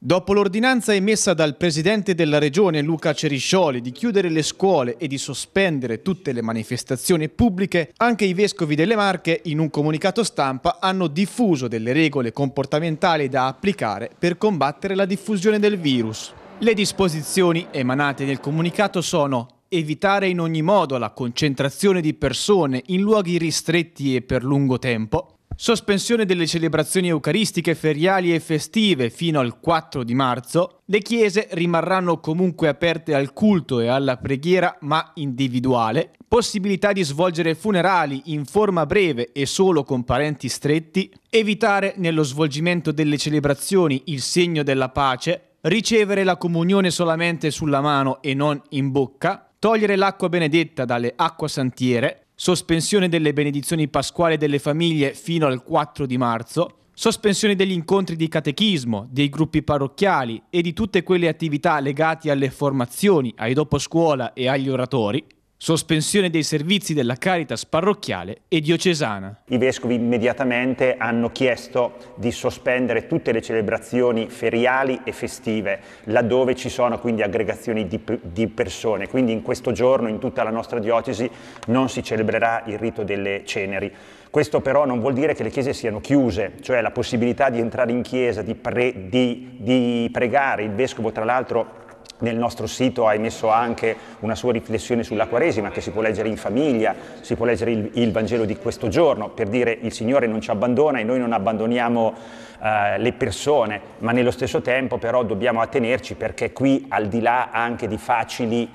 Dopo l'ordinanza emessa dal presidente della regione Luca Ceriscioli di chiudere le scuole e di sospendere tutte le manifestazioni pubbliche, anche i vescovi delle Marche in un comunicato stampa hanno diffuso delle regole comportamentali da applicare per combattere la diffusione del virus. Le disposizioni emanate nel comunicato sono evitare in ogni modo la concentrazione di persone in luoghi ristretti e per lungo tempo, Sospensione delle celebrazioni eucaristiche feriali e festive fino al 4 di marzo. Le chiese rimarranno comunque aperte al culto e alla preghiera, ma individuale. Possibilità di svolgere funerali in forma breve e solo con parenti stretti. Evitare nello svolgimento delle celebrazioni il segno della pace. Ricevere la comunione solamente sulla mano e non in bocca. Togliere l'acqua benedetta dalle acquasantiere sospensione delle benedizioni pasquali delle famiglie fino al 4 di marzo, sospensione degli incontri di catechismo, dei gruppi parrocchiali e di tutte quelle attività legate alle formazioni, ai doposcuola e agli oratori, Sospensione dei servizi della Caritas parrocchiale e diocesana. I vescovi immediatamente hanno chiesto di sospendere tutte le celebrazioni feriali e festive, laddove ci sono quindi aggregazioni di, di persone. Quindi in questo giorno in tutta la nostra diocesi non si celebrerà il rito delle ceneri. Questo però non vuol dire che le chiese siano chiuse, cioè la possibilità di entrare in chiesa, di, pre, di, di pregare. Il vescovo tra l'altro nel nostro sito hai messo anche una sua riflessione sulla Quaresima che si può leggere in famiglia, si può leggere il, il Vangelo di questo giorno per dire il Signore non ci abbandona e noi non abbandoniamo eh, le persone, ma nello stesso tempo però dobbiamo attenerci perché qui al di là anche di facili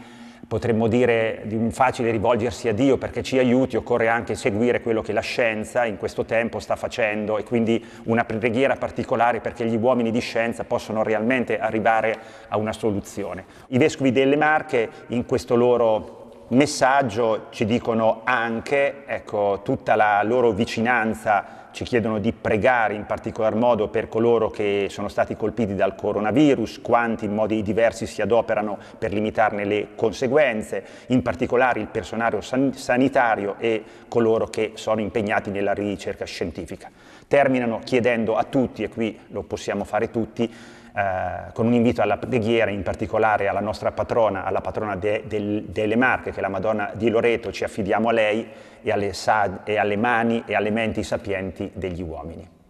potremmo dire di un facile rivolgersi a Dio perché ci aiuti, occorre anche seguire quello che la scienza in questo tempo sta facendo e quindi una preghiera particolare perché gli uomini di scienza possono realmente arrivare a una soluzione. I vescovi delle Marche in questo loro messaggio ci dicono anche ecco, tutta la loro vicinanza, ci chiedono di pregare in particolar modo per coloro che sono stati colpiti dal coronavirus, quanti in modi diversi si adoperano per limitarne le conseguenze, in particolare il personale san- sanitario e coloro che sono impegnati nella ricerca scientifica. Terminano chiedendo a tutti, e qui lo possiamo fare tutti, eh, con un invito alla preghiera, in particolare alla nostra patrona, alla patrona de, de, delle Marche, che è la Madonna di Loreto, ci affidiamo a lei e alle, e alle mani e alle menti sapienti degli uomini.